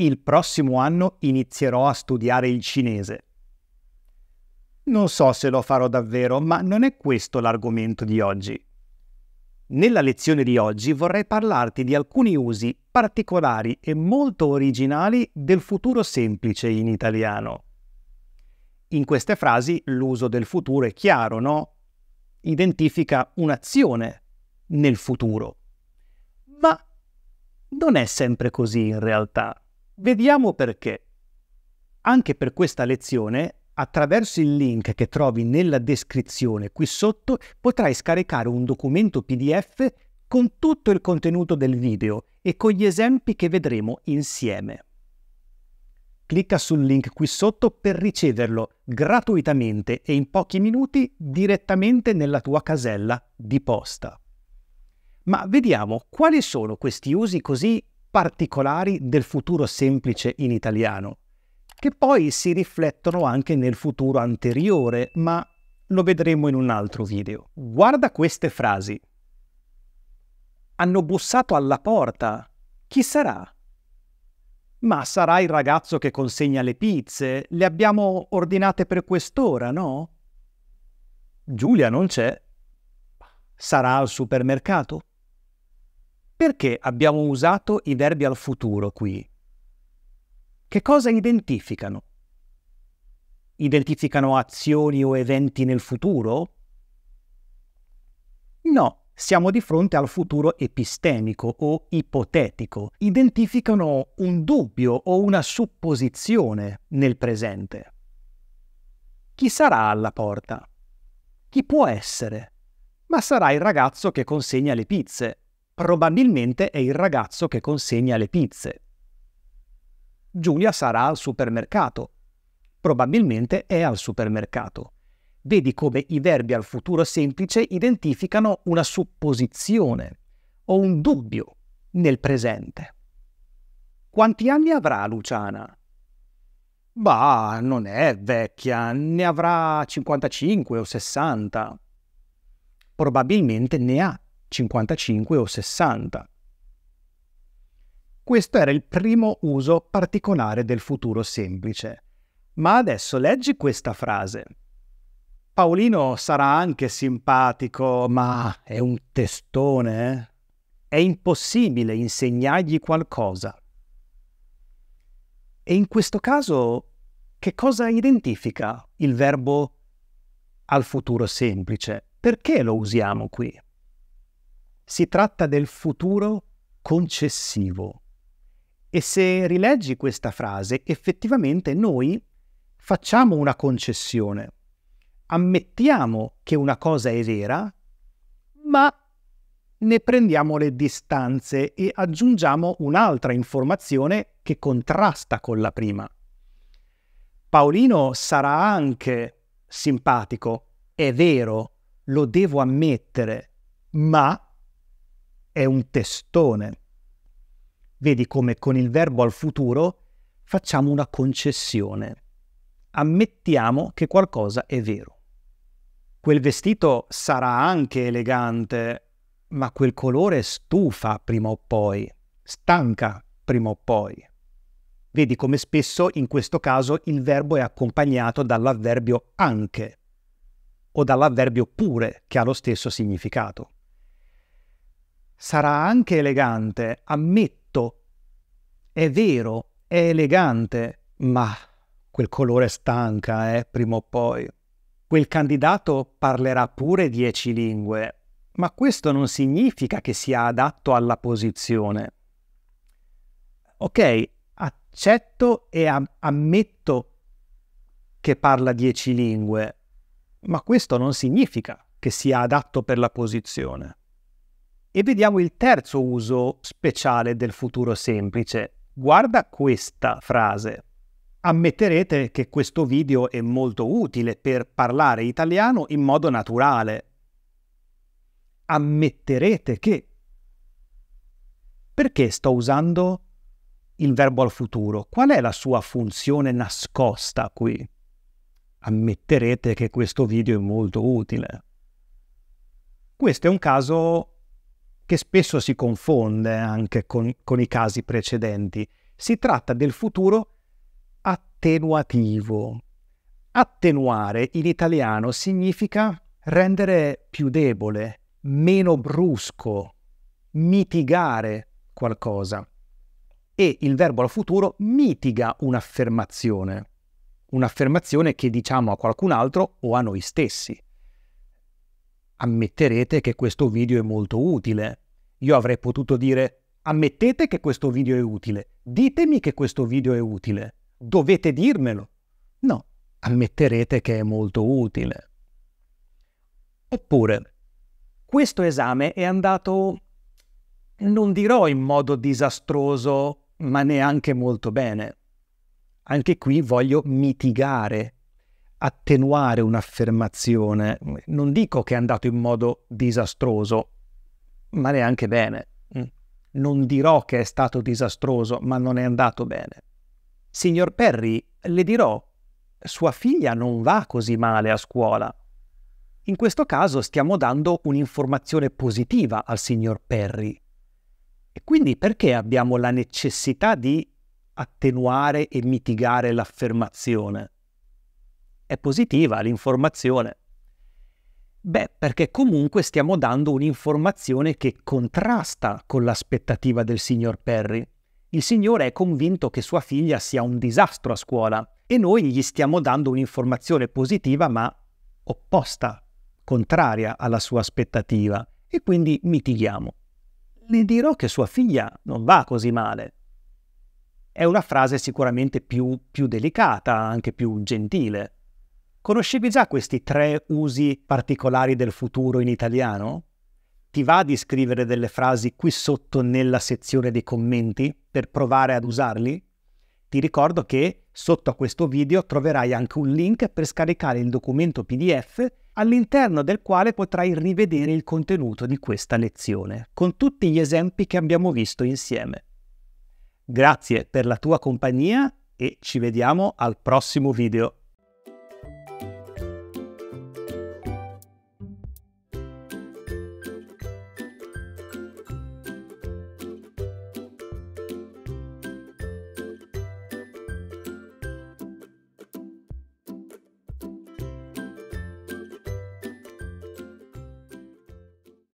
il prossimo anno inizierò a studiare il cinese. Non so se lo farò davvero, ma non è questo l'argomento di oggi. Nella lezione di oggi vorrei parlarti di alcuni usi particolari e molto originali del futuro semplice in italiano. In queste frasi l'uso del futuro è chiaro, no? Identifica un'azione nel futuro. Ma non è sempre così in realtà. Vediamo perché. Anche per questa lezione, attraverso il link che trovi nella descrizione qui sotto, potrai scaricare un documento PDF con tutto il contenuto del video e con gli esempi che vedremo insieme. Clicca sul link qui sotto per riceverlo gratuitamente e in pochi minuti direttamente nella tua casella di posta. Ma vediamo quali sono questi usi così particolari del futuro semplice in italiano, che poi si riflettono anche nel futuro anteriore, ma lo vedremo in un altro video. Guarda queste frasi. Hanno bussato alla porta. Chi sarà? Ma sarà il ragazzo che consegna le pizze. Le abbiamo ordinate per quest'ora, no? Giulia non c'è. Sarà al supermercato? Perché abbiamo usato i verbi al futuro qui? Che cosa identificano? Identificano azioni o eventi nel futuro? No, siamo di fronte al futuro epistemico o ipotetico. Identificano un dubbio o una supposizione nel presente. Chi sarà alla porta? Chi può essere? Ma sarà il ragazzo che consegna le pizze, Probabilmente è il ragazzo che consegna le pizze. Giulia sarà al supermercato. Probabilmente è al supermercato. Vedi come i verbi al futuro semplice identificano una supposizione o un dubbio nel presente. Quanti anni avrà Luciana? Bah, non è vecchia, ne avrà 55 o 60. Probabilmente ne ha 55 o 60. Questo era il primo uso particolare del futuro semplice. Ma adesso leggi questa frase. Paolino sarà anche simpatico, ma è un testone. Eh? È impossibile insegnargli qualcosa. E in questo caso, che cosa identifica il verbo al futuro semplice? Perché lo usiamo qui? Si tratta del futuro concessivo. E se rileggi questa frase, effettivamente noi facciamo una concessione. Ammettiamo che una cosa è vera, ma ne prendiamo le distanze e aggiungiamo un'altra informazione che contrasta con la prima. Paolino sarà anche simpatico, è vero, lo devo ammettere, ma è un testone. Vedi come con il verbo al futuro facciamo una concessione. Ammettiamo che qualcosa è vero. Quel vestito sarà anche elegante, ma quel colore stufa prima o poi, stanca prima o poi. Vedi come spesso in questo caso il verbo è accompagnato dall'avverbio anche o dall'avverbio pure, che ha lo stesso significato sarà anche elegante, ammetto. È vero, è elegante, ma quel colore stanca, eh, prima o poi. Quel candidato parlerà pure dieci lingue, ma questo non significa che sia adatto alla posizione. Ok, accetto e am- ammetto che parla dieci lingue, ma questo non significa che sia adatto per la posizione. E vediamo il terzo uso speciale del futuro semplice. Guarda questa frase. Ammetterete che questo video è molto utile per parlare italiano in modo naturale. Ammetterete che... Perché sto usando il verbo al futuro? Qual è la sua funzione nascosta qui? Ammetterete che questo video è molto utile. Questo è un caso che spesso si confonde anche con, con i casi precedenti. Si tratta del futuro attenuativo. Attenuare in italiano significa rendere più debole, meno brusco, mitigare qualcosa. E il verbo al futuro mitiga un'affermazione, un'affermazione che diciamo a qualcun altro o a noi stessi ammetterete che questo video è molto utile. Io avrei potuto dire ammettete che questo video è utile, ditemi che questo video è utile, dovete dirmelo. No, ammetterete che è molto utile. Oppure, questo esame è andato, non dirò in modo disastroso, ma neanche molto bene. Anche qui voglio mitigare attenuare un'affermazione. Non dico che è andato in modo disastroso, ma neanche bene. Mm. Non dirò che è stato disastroso, ma non è andato bene. Signor Perry, le dirò, sua figlia non va così male a scuola. In questo caso stiamo dando un'informazione positiva al signor Perry. E quindi perché abbiamo la necessità di attenuare e mitigare l'affermazione? è positiva l'informazione? Beh, perché comunque stiamo dando un'informazione che contrasta con l'aspettativa del signor Perry. Il signore è convinto che sua figlia sia un disastro a scuola e noi gli stiamo dando un'informazione positiva ma opposta, contraria alla sua aspettativa e quindi mitighiamo. Le dirò che sua figlia non va così male. È una frase sicuramente più, più delicata, anche più gentile Conoscevi già questi tre usi particolari del futuro in italiano? Ti va di scrivere delle frasi qui sotto nella sezione dei commenti per provare ad usarli? Ti ricordo che sotto a questo video troverai anche un link per scaricare il documento PDF all'interno del quale potrai rivedere il contenuto di questa lezione, con tutti gli esempi che abbiamo visto insieme. Grazie per la tua compagnia e ci vediamo al prossimo video.